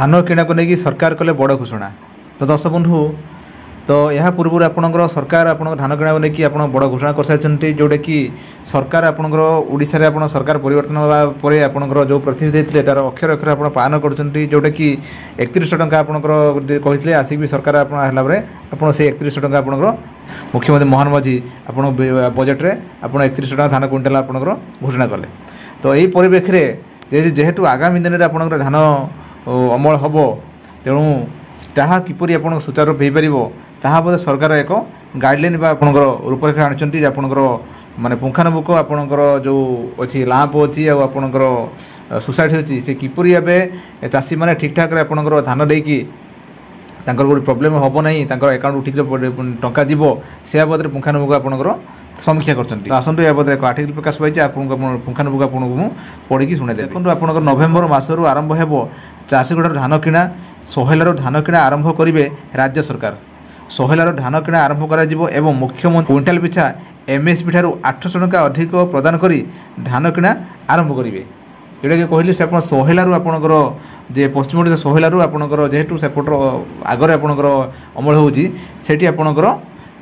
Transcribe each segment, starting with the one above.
ଧାନ କିଣାକୁ ନେଇକି ସରକାର କଲେ ବଡ଼ ଘୋଷଣା ତ ଦର୍ଶକ ବନ୍ଧୁ ତ ଏହା ପୂର୍ବରୁ ଆପଣଙ୍କର ସରକାର ଆପଣଙ୍କ ଧାନ କିଣାକୁ ନେଇକି ଆପଣ ବଡ଼ ଘୋଷଣା କରିସାରିଛନ୍ତି ଯେଉଁଟାକି ସରକାର ଆପଣଙ୍କର ଓଡ଼ିଶାରେ ଆପଣ ସରକାର ପରିବର୍ତ୍ତନ ହେବା ପରେ ଆପଣଙ୍କର ଯେଉଁ ପ୍ରତିନିଧି ହେଇଥିଲେ ତା'ର ଅକ୍ଷର ଅକ୍ଷର ଆପଣ ପାଳନ କରୁଛନ୍ତି ଯେଉଁଟାକି ଏକତିରିଶହ ଟଙ୍କା ଆପଣଙ୍କର କହିଥିଲେ ଆସିକି ସରକାର ଆପଣ ହେଲା ପରେ ଆପଣ ସେ ଏକତିରିଶହ ଟଙ୍କା ଆପଣଙ୍କର ମୁଖ୍ୟମନ୍ତ୍ରୀ ମୋହନ ମାଝୀ ଆପଣ ବଜେଟ୍ରେ ଆପଣ ଏକତିରିଶହ ଟଙ୍କା ଧାନ କ୍ୱିଣ୍ଟାଲ ଆପଣଙ୍କର ଘୋଷଣା କଲେ ତ ଏହି ପରିପ୍ରେକ୍ଷୀରେ ଯେହେତୁ ଆଗାମୀ ଦିନରେ ଆପଣଙ୍କର ଧାନ ଅମଳ ହେବ ତେଣୁ ତାହା କିପରି ଆପଣଙ୍କ ସୁଚାରୁ ରୂପେ ହେଇପାରିବ ତାହା ବୋଧେ ସରକାର ଏକ ଗାଇଡ଼ଲାଇନ୍ ବା ଆପଣଙ୍କର ରୂପରେଖ ଆଣିଛନ୍ତି ଯେ ଆପଣଙ୍କର ମାନେ ପୁଙ୍ଖାନୁପୁଙ୍ଖ ଆପଣଙ୍କର ଯେଉଁ ଅଛି ଲାମ୍ପ ଅଛି ଆଉ ଆପଣଙ୍କର ସୋସାଇଟି ଅଛି ସେ କିପରି ଏବେ ଚାଷୀମାନେ ଠିକ୍ଠାକ୍ରେ ଆପଣଙ୍କର ଧାନ ଦେଇକି ତାଙ୍କର ଗୋଟେ ପ୍ରୋବ୍ଲେମ୍ ହେବ ନାହିଁ ତାଙ୍କର ଆକାଉଣ୍ଟ ଠିକ୍ରେ ଟଙ୍କା ଯିବ ସେ ବାବଦରେ ପୁଙ୍ଖାନୁପୁଙ୍ଖ ଆପଣଙ୍କର ସମୀକ୍ଷା କରିଛନ୍ତି ଆସନ୍ତୁ ଏ ବାବଦରେ ଏକ ଆର୍ଟିକଲ ପ୍ରକାଶ ପାଇଛି ଆପଣଙ୍କ ପୁଙ୍ଖାନୁପୁଙ୍ଖ ଆପଣଙ୍କୁ ମୁଁ ପଢ଼ିକି ଶୁଣେଇ ଦେଖନ୍ତୁ ଆପଣଙ୍କର ନଭେମ୍ବର ମାସରୁ ଆରମ୍ଭ ହେବ ଚାଷୀଙ୍କଠାରୁ ଧାନ କିଣା ସୋହେଲାରୁ ଧାନ କିଣା ଆରମ୍ଭ କରିବେ ରାଜ୍ୟ ସରକାର ସୋହେଲାରୁ ଧାନ କିଣା ଆରମ୍ଭ କରାଯିବ ଏବଂ ମୁଖ୍ୟମନ୍ତ୍ରୀ କ୍ୱିଣ୍ଟାଲ ପିଛା ଏମ୍ଏସ୍ପି ଠାରୁ ଆଠଶହ ଟଙ୍କା ଅଧିକ ପ୍ରଦାନ କରି ଧାନ କିଣା ଆରମ୍ଭ କରିବେ ଯେଉଁଟାକି କହିଲେ ସେ ଆପଣ ସୋହେଲାରୁ ଆପଣଙ୍କର ଯେ ପଶ୍ଚିମ ଓଡ଼ିଶା ସୋହେଲାରୁ ଆପଣଙ୍କର ଯେହେତୁ ସେପଟର ଆଗରେ ଆପଣଙ୍କର ଅମଳ ହେଉଛି ସେଇଠି ଆପଣଙ୍କର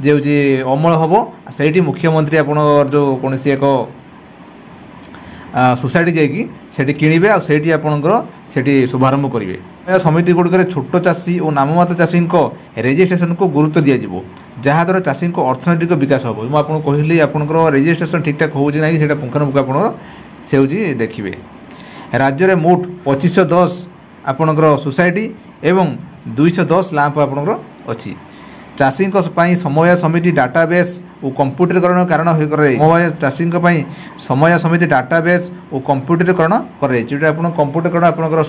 ଯେ ହେଉଛି ଅମଳ ହେବ ସେଇଠି ମୁଖ୍ୟମନ୍ତ୍ରୀ ଆପଣଙ୍କର ଯେଉଁ କୌଣସି ଏକ সোସାইটি ଯାଇକି ସେଠି କିଣିବେ ଆଉ ସେଇଠି ଆପଣଙ୍କର ସେଠି ଶୁଭାରମ୍ଭ କରିବେ ସମିତିଗୁଡ଼ିକରେ ଛୋଟ ଚାଷୀ ଓ ନାମମାତ୍ର ଚାଷୀଙ୍କ ରେଜିଷ୍ଟ୍ରେସନକୁ ଗୁରୁତ୍ୱ ଦିଆଯିବ ଯାହାଦ୍ୱାରା ଚାଷୀଙ୍କ ଅର୍ଥନୈତିକ ବିକାଶ ହେବ ମୁଁ ଆପଣଙ୍କୁ କହିଲି ଆପଣଙ୍କର ରେଜିଷ୍ଟ୍ରେସନ ଠିକ୍ଠାକ୍ ହେଉଛି ନାହିଁ ସେଇଟା ପୁଙ୍ଖାନୁପୁଙ୍ଖ ଆପଣଙ୍କର ସେ ହେଉଛି ଦେଖିବେ ରାଜ୍ୟରେ ମୋଟ ପଚିଶଶହ ଦଶ ଆପଣଙ୍କର ସୋସାଇଟି ଏବଂ ଦୁଇଶହ ଦଶ ଲାମ୍ପ ଆପଣଙ୍କର ଅଛି ଚାଷୀଙ୍କ ପାଇଁ ସମବାୟ ସମିତି ଡାଟା ବେସ୍ ଓ କମ୍ପ୍ୟୁଟରକରଣ କାରଣ କରାଯାଇଛି ସମବାୟ ଚାଷୀଙ୍କ ପାଇଁ ସମବାୟ ସମିତି ଡାଟା ବେସ୍ ଓ କମ୍ପ୍ୟୁଟରକରଣ କରାଯାଇଛି ଯେଉଁଟା ଆପଣ କମ୍ପ୍ୟୁଟରକରଣ ଆପଣଙ୍କର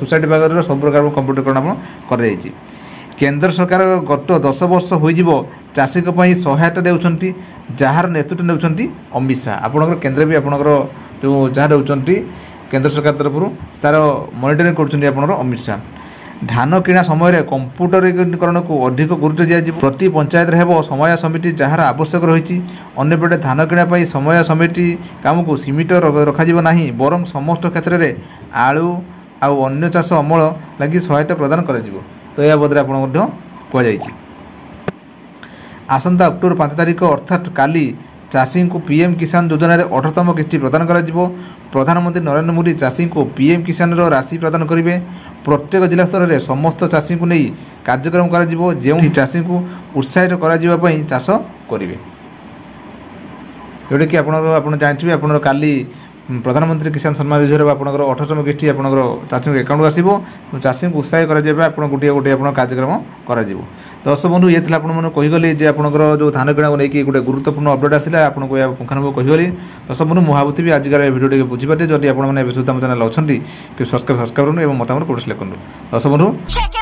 ସୋସାଇଟି ବିଭାଗରେ ସବୁ ପ୍ରକାର କମ୍ପ୍ୟୁଟରକରଣ ଆପଣ କରାଯାଇଛି କେନ୍ଦ୍ର ସରକାର ଗତ ଦଶ ବର୍ଷ ହୋଇଯିବ ଚାଷୀଙ୍କ ପାଇଁ ସହାୟତା ଦେଉଛନ୍ତି ଯାହାର ନେତୃତ୍ୱ ନେଉଛନ୍ତି ଅମିତ ଶାହା ଆପଣଙ୍କର କେନ୍ଦ୍ର ବି ଆପଣଙ୍କର ଯେଉଁ ଯାହା ଦେଉଛନ୍ତି କେନ୍ଦ୍ର ସରକାର ତରଫରୁ ତା'ର ମନିଟରିଂ କରୁଛନ୍ତି ଆପଣଙ୍କର ଅମିତ ଶାହା ଧାନ କିଣା ସମୟରେ କମ୍ପ୍ୟୁଟରୀକରଣକୁ ଅଧିକ ଗୁରୁତ୍ୱ ଦିଆଯିବ ପ୍ରତି ପଞ୍ଚାୟତରେ ହେବ ସମୟ ସମିତି ଯାହାର ଆବଶ୍ୟକ ରହିଛି ଅନ୍ୟପଟେ ଧାନ କିଣା ପାଇଁ ସମୟ ସମିତି କାମକୁ ସୀମିତ ରଖାଯିବ ନାହିଁ ବରଂ ସମସ୍ତ କ୍ଷେତ୍ରରେ ଆଳୁ ଆଉ ଅନ୍ୟ ଚାଷ ଅମଳ ଲାଗି ସହାୟତା ପ୍ରଦାନ କରାଯିବ ତ ଏହା ବଦଳରେ ଆପଣ ମଧ୍ୟ କୁହାଯାଇଛି ଆସନ୍ତା ଅକ୍ଟୋବର ପାଞ୍ଚ ତାରିଖ ଅର୍ଥାତ୍ କାଲି ଚାଷୀଙ୍କୁ ପିଏମ୍ କିଷାନ ଯୋଜନାରେ ଅଠରତମ କିସ୍ତି ପ୍ରଦାନ କରାଯିବ ପ୍ରଧାନମନ୍ତ୍ରୀ ନରେନ୍ଦ୍ର ମୋଦି ଚାଷୀଙ୍କୁ ପିଏମ୍ କିଷାନର ରାଶି ପ୍ରଦାନ କରିବେ ପ୍ରତ୍ୟେକ ଜିଲ୍ଲା ସ୍ତରରେ ସମସ୍ତ ଚାଷୀଙ୍କୁ ନେଇ କାର୍ଯ୍ୟକ୍ରମ କରାଯିବ ଯେଉଁଠି ଚାଷୀଙ୍କୁ ଉତ୍ସାହିତ କରାଯିବା ପାଇଁ ଚାଷ କରିବେ ଯେଉଁଟାକି ଆପଣଙ୍କର ଆପଣ ଜାଣିଥିବେ ଆପଣଙ୍କର କାଲି ପ୍ରଧାନମନ୍ତ୍ରୀ କିଷାନ ସମ୍ମାନ ଯୋଜନାରେ ଆପଣଙ୍କର ଅଠରତମ କିସ୍ତି ଆପଣଙ୍କର ଚାଷୀଙ୍କ ଆକାଉଣ୍ଟକୁ ଆସିବ ଏବଂ ଚାଷୀଙ୍କୁ ଉତ୍ସାହ କରାଯିବା ପାଇଁ ଆପଣ ଗୋଟିଏ ଗୋଟିଏ ଆପଣଙ୍କ କାର୍ଯ୍ୟକ୍ରମ କରାଯିବ ଦର୍ଶକ ବନ୍ଧୁ ଇଏ ଥିଲା ଆପଣମାନଙ୍କୁ କହିଗଲି ଯେ ଆପଣଙ୍କର ଯେଉଁ ଧାନ କିଣାକୁ ନେଇକି ଗୋଟେ ଗୁରୁତ୍ୱପୂର୍ଣ୍ଣ ଅପଡ଼େଟ୍ ଆସିଲା ଆପଣଙ୍କୁ ଏହା ପୁଙ୍ଖାନୁଖ କହିଗଲି ଦର୍ଶକ ବନ୍ଧୁ ମୁଁ ଭାବୁଥିବି ଆଜିକାର ଏ ଭିଡ଼ିଓ ଟିକେ ବୁଝିପାରିବେ ଯଦି ଆପଣମାନେ ଏବେ ସୁଦ୍ଧା ଆମ ଚ୍ୟାନେଲ୍ ଅଛନ୍ତି କି ସବସ୍କ୍ରାଇବ୍ ସବସ୍କ୍ରାଇବ୍ କରନ୍ତୁ ଏବଂ ମତାମତ କୋଡ଼ିସ୍ ଲେଖନ୍ତୁ ଦର୍ଶକ ବନ୍ଧୁ